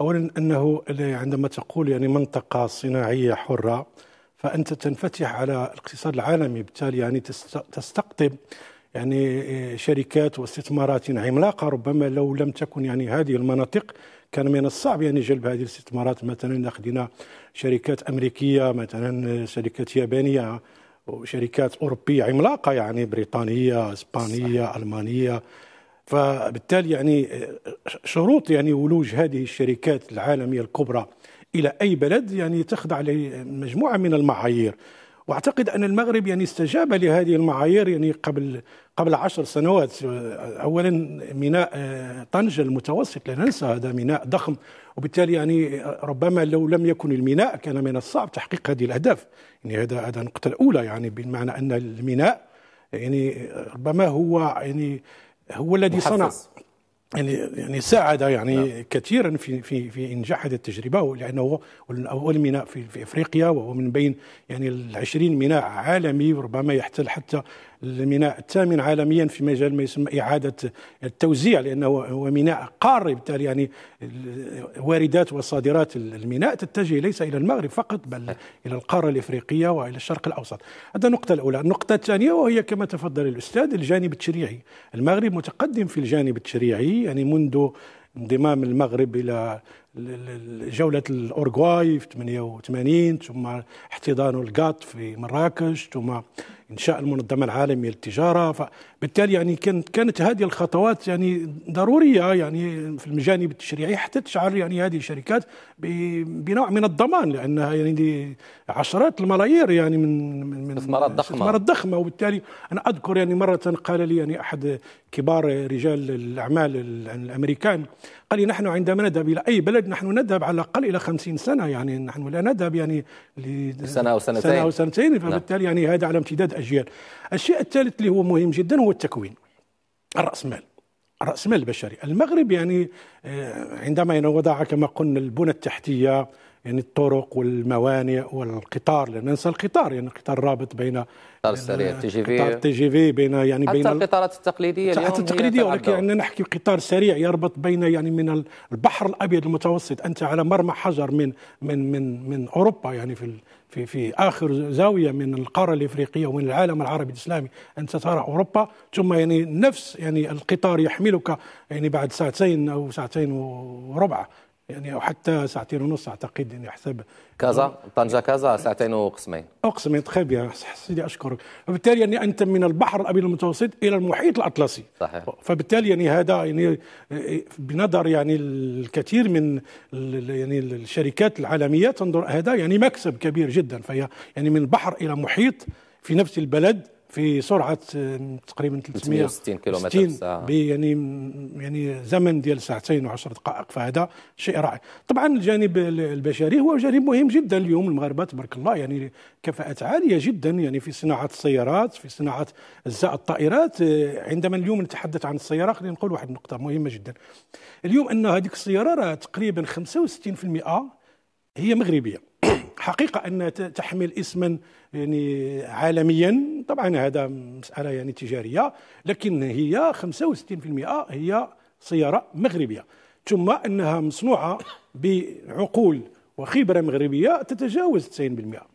اولا انه عندما تقول يعني منطقه صناعيه حره فانت تنفتح على الاقتصاد العالمي بالتالي يعني تستقطب يعني آه، شركات واستثمارات عملاقه ربما لو لم تكن يعني هذه المناطق كان من الصعب يعني جلب هذه الاستثمارات مثلا اخذنا شركات امريكيه مثلا شركات يابانيه وشركات اوروبيه عملاقه يعني بريطانيه اسبانيه المانيه فبالتالي يعني شروط يعني ولوج هذه الشركات العالميه الكبرى الى اي بلد يعني تخضع لمجموعه من المعايير واعتقد ان المغرب يعني استجاب لهذه المعايير يعني قبل قبل عشر سنوات اولا ميناء آه، طنجه المتوسط لا ننسى هذا ميناء ضخم وبالتالي يعني ربما لو لم يكن الميناء كان من الصعب تحقيق هذه الاهداف يعني هذا هذا النقطه الاولى يعني بمعنى ان الميناء يعني ربما هو يعني هو الذي محفز. صنع يعني يعني ساعد يعني نعم. كثيرا في في في انجاح هذه التجربه لانه اول ميناء في, في افريقيا وهو من بين يعني ال 20 ميناء عالمي ربما يحتل حتى الميناء الثامن عالميا في مجال ما يسمى إعادة التوزيع لأنه هو ميناء قاري بالتالي يعني واردات وصادرات الميناء تتجه ليس إلى المغرب فقط بل إلى القارة الإفريقية وإلى الشرق الأوسط هذا النقطة الأولى النقطة الثانية وهي كما تفضل الأستاذ الجانب التشريعي المغرب متقدم في الجانب التشريعي يعني منذ انضمام المغرب الى جولة الأورغواي في 88 ثم احتضان الغات في مراكش ثم انشاء المنظمه العالميه للتجاره فبالتالي يعني كانت كانت هذه الخطوات يعني ضروريه يعني في الجانب التشريعي حتى تشعر يعني هذه الشركات بنوع من الضمان لانها يعني عشرات الملايير يعني من من استثمارات ضخمه استثمارات ضخمه وبالتالي انا اذكر يعني مره قال لي يعني احد كبار رجال الأعمال الأمريكان قال لي نحن عندما نذهب إلى أي بلد نحن نذهب على الأقل إلى خمسين سنة يعني نحن لا نذهب يعني سنة أو سنتين سنة أو سنتين نعم. فبالتالي يعني هذا على امتداد أجيال الشيء الثالث اللي هو مهم جدا هو التكوين الرأسمال الرأسمال البشري المغرب يعني آه، عندما وضع كما قلنا البنى التحتية يعني الطرق والموانئ والقطار لا ننسى القطار يعني القطار رابط بين القطار السريع التي جي في القطار التي جي في بين يعني حتى بين القطارات التقليديه اليوم حتى التقليديه ولكن يعني نحكي قطار سريع يربط بين يعني من البحر الابيض المتوسط انت على مرمى حجر من من من من اوروبا يعني في في في اخر زاويه من القاره الافريقيه ومن العالم العربي الاسلامي انت ترى اوروبا ثم يعني نفس يعني القطار يحملك يعني بعد ساعتين او ساعتين وربع يعني او حتى ساعتين ونص اعتقد اني يعني حسب كازا طنجه كازا ساعتين وقسمين اقسمين تخي طيب يا سيدي اشكرك فبالتالي يعني انت من البحر الابيض المتوسط الى المحيط الاطلسي صحيح فبالتالي يعني هذا يعني بنظر يعني الكثير من يعني الشركات العالميه تنظر هذا يعني مكسب كبير جدا فهي يعني من البحر الى محيط في نفس البلد في سرعه تقريبا 360 كيلومتر في الساعه يعني يعني زمن ديال ساعتين وعشر دقائق فهذا شيء رائع طبعا الجانب البشري هو جانب مهم جدا اليوم المغاربه تبارك الله يعني كفاءات عاليه جدا يعني في صناعه السيارات في صناعه اجزاء الطائرات آه، عندما اليوم نتحدث عن السياره خلينا نقول واحد النقطه مهمه جدا اليوم ان هذيك السياره راه تقريبا 65% هي مغربيه حقيقة أن تحمل اسما يعني عالميا طبعا هذا مسألة يعني تجارية لكن هي 65% هي سيارة مغربية ثم أنها مصنوعة بعقول وخبرة مغربية تتجاوز 90%